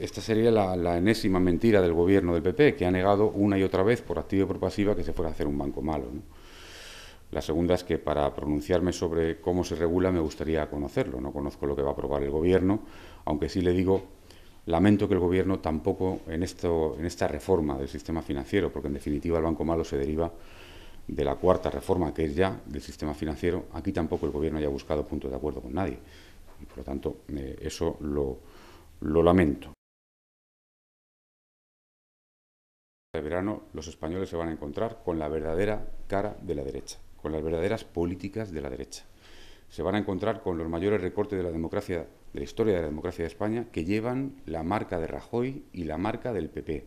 Esta sería la, enésima mentira del gobierno del PP, que ha negado una y otra vez, por activa y por pasiva, que se fuera a hacer un banco malo. La segunda es que para pronunciarme sobre cómo se regula me gustaría conocerlo. No conozco lo que va a aprobar el gobierno, aunque sí le digo, lamento que el gobierno tampoco en, esta reforma del sistema financiero, porque en definitiva el banco malo se deriva de la cuarta reforma que es ya del sistema financiero, aquí tampoco el gobierno haya buscado punto de acuerdo con nadie. por lo tanto, eh, eso lo lamento. de este verano los españoles se van a encontrar con la verdadera cara de la derecha, con las verdaderas políticas de la derecha. Se van a encontrar con los mayores recortes de la democracia, de la historia de la democracia de España, que llevan la marca de Rajoy y la marca del PP.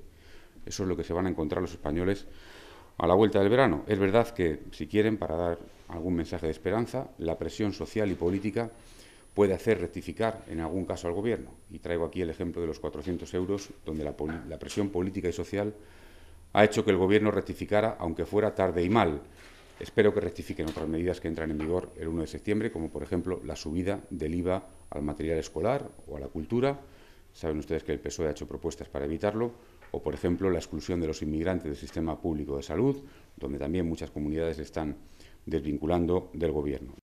Eso es lo que se van a encontrar los españoles a la vuelta del verano. Es verdad que, si quieren, para dar algún mensaje de esperanza, la presión social y política puede hacer rectificar en algún caso al Gobierno. Y traigo aquí el ejemplo de los 400 euros, donde la presión política y social ha hecho que el Gobierno rectificara, aunque fuera tarde y mal. Espero que rectifiquen otras medidas que entran en vigor el 1 de septiembre, como por ejemplo la subida del IVA al material escolar o a la cultura. Saben ustedes que el PSOE ha hecho propuestas para evitarlo. O, por ejemplo, la exclusión de los inmigrantes del sistema público de salud, donde también muchas comunidades están desvinculando del Gobierno.